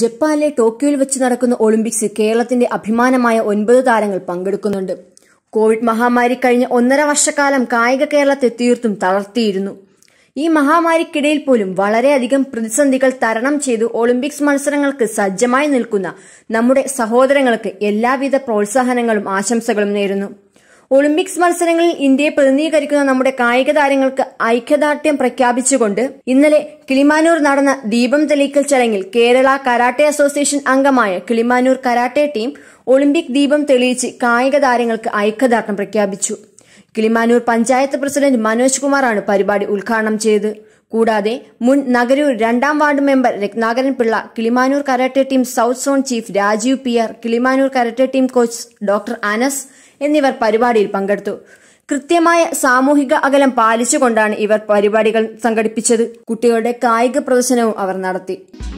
ജപ്പാനിലെ ടോക്കിയോയിൽ വെച്ച് നടക്കുന്ന ഒളിമ്പിക്സ് കേരളത്തിന്റെ അഭിമാനമായ ഒൻപത് താരങ്ങൾ പങ്കെടുക്കുന്നുണ്ട് കോവിഡ് മഹാമാരി കഴിഞ്ഞ ഒന്നര വർഷക്കാലം കായിക കേരളത്തെ തീർത്തും തളർത്തിയിരുന്നു ഈ മഹാമാരിക്കിടയിൽ പോലും വളരെയധികം പ്രതിസന്ധികൾ തരണം ചെയ്ത് ഒളിമ്പിക്സ് മത്സരങ്ങൾക്ക് സജ്ജമായി നിൽക്കുന്ന നമ്മുടെ സഹോദരങ്ങൾക്ക് എല്ലാവിധ പ്രോത്സാഹനങ്ങളും ആശംസകളും നേരുന്നു ഒളിമ്പിക്സ് മത്സരങ്ങളിൽ ഇന്ത്യയെ പ്രതിനിധീകരിക്കുന്ന നമ്മുടെ കായിക താരങ്ങൾക്ക് ഐക്യദാർഢ്യം പ്രഖ്യാപിച്ചുകൊണ്ട് ഇന്നലെ കിളിമാനൂർ നടന്ന ദീപം തെളിയിക്കൽ ചടങ്ങിൽ കേരള കരാട്ടെ അസോസിയേഷൻ അംഗമായ കിളിമാനൂർ കരാട്ടെ ടീം ഒളിമ്പിക് ദീപം തെളിയിച്ച് കായിക താരങ്ങൾക്ക് ഐക്യദാർഢ്യം പ്രഖ്യാപിച്ചു കിളിമാനൂർ പഞ്ചായത്ത് പ്രസിഡന്റ് മനോജ് കുമാറാണ് പരിപാടി ഉദ്ഘാടനം ചെയ്തത് കൂടാതെ മുൻ നഗരൂർ രണ്ടാം ward member Ratnakaran Pillai Kilimanoor karate team south zone chief Rajeev P R Kilimanoor karate team coach doctor Anas എന്നിവർ പരിപാടിയിൽ പങ്കെടുത്തു കൃത്യമായ സാമൂഹിക അകലം പാലിച്ചുകൊണ്ടാണ് ഇവർ പരിപാടികൾ സംഘടിപ്പിച്ചത് കുട്ടികളുടെ കായിക പ്രദർശനവും അവർ നടത്തി